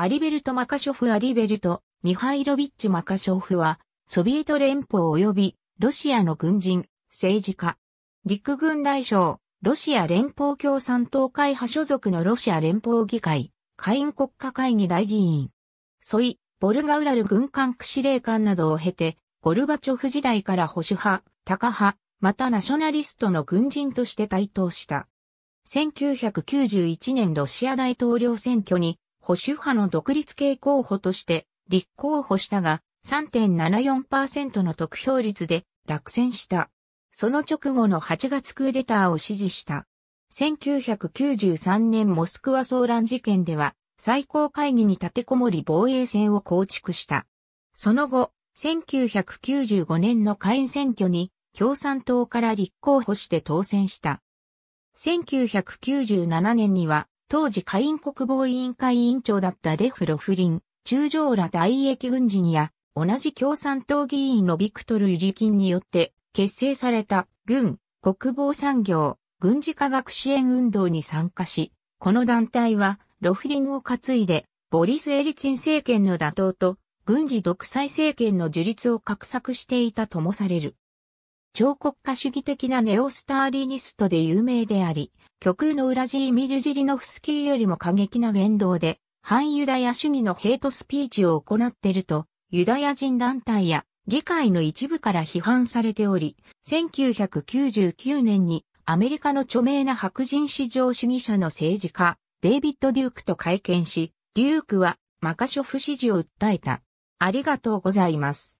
アリベルト・マカショフ・アリベルト・ミハイロビッチ・マカショフは、ソビエト連邦及びロシアの軍人、政治家、陸軍大将、ロシア連邦共産党会派所属のロシア連邦議会、下院国家会議大議員、ソイ、ボルガウラル軍管区司令官などを経て、ゴルバチョフ時代から保守派、タカ派、またナショナリストの軍人として台頭した。1991年ロシア大統領選挙に保守派の独立系候補として立候補したが3.74%の得票率で落選した。その直後の8月クーデターを支持した。1993年モスクワ騒乱事件では最高会議に立てこもり防衛線を構築した。その後、1995年の下院選挙に共産党から立候補して当選した。1997年には当時下院国防委員会委員長だったレフ・ロフリン、中将ら大役軍人や、同じ共産党議員のビクトル・維ジキンによって結成された軍、国防産業、軍事科学支援運動に参加し、この団体はロフリンを担いで、ボリス・エリチン政権の打倒と軍事独裁政権の樹立を画策していたともされる。彫刻家主義的なネオスターリニストで有名であり、極右のウラジーミル・ジリノフスキーよりも過激な言動で、反ユダヤ主義のヘイトスピーチを行っていると、ユダヤ人団体や議会の一部から批判されており、1999年にアメリカの著名な白人至上主義者の政治家、デイビッド・デュークと会見し、デュークはマカショフ支持を訴えた。ありがとうございます。